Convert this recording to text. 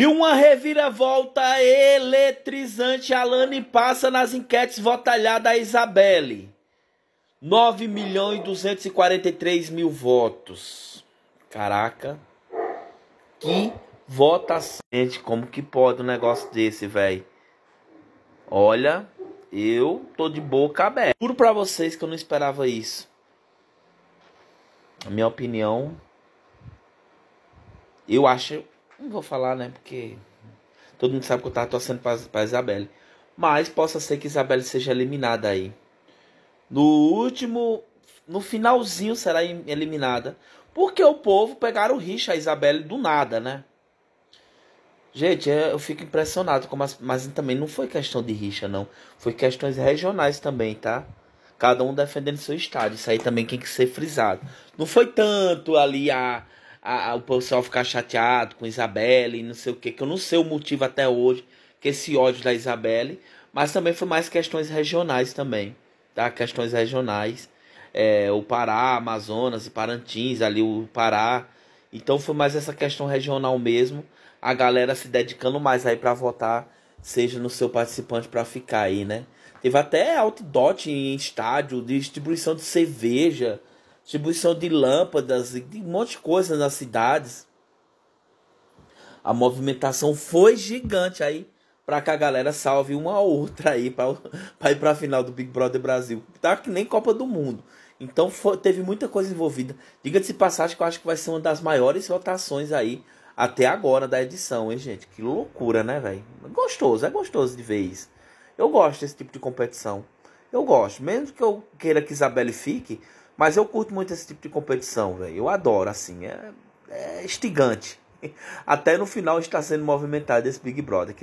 E uma reviravolta eletrizante. Alane passa nas enquetes votalhada a Isabelle. 9 milhões e 243 mil votos. Caraca. Que votação. Gente, como que pode um negócio desse, velho? Olha, eu tô de boca aberta. Juro pra vocês que eu não esperava isso. Na minha opinião. Eu acho não vou falar, né? Porque todo mundo sabe que eu tava torcendo pra, pra Isabelle. Mas possa ser que Isabelle seja eliminada aí. No último. No finalzinho será eliminada. Porque o povo pegaram o rixa a Isabelle do nada, né? Gente, é, eu fico impressionado como as, mas também não foi questão de rixa não, foi questões regionais também, tá? Cada um defendendo seu estado, isso aí também tem que ser frisado. Não foi tanto ali a a, a, o pessoal ficar chateado com Isabelle e não sei o que, que eu não sei o motivo até hoje, que esse ódio da Isabelle, mas também foi mais questões regionais também, tá? Questões regionais, é, o Pará, Amazonas e Parantins, ali o Pará, então foi mais essa questão regional mesmo, a galera se dedicando mais aí para votar, seja no seu participante para ficar aí, né? Teve até outdoor em estádio, distribuição de cerveja, distribuição de lâmpadas e de um monte de coisa nas cidades. A movimentação foi gigante aí para que a galera salve uma outra aí para ir para a final do Big Brother Brasil. Tá que nem Copa do Mundo. Então foi, teve muita coisa envolvida. Diga-se passagem que eu acho que vai ser uma das maiores votações aí até agora da edição, hein, gente? Que loucura, né, velho? Gostoso, é gostoso de ver isso. Eu gosto desse tipo de competição. Eu gosto. Mesmo que eu queira que Isabelle fique, mas eu curto muito esse tipo de competição, velho. Eu adoro, assim. É, é estigante. Até no final está sendo movimentado esse Big Brother.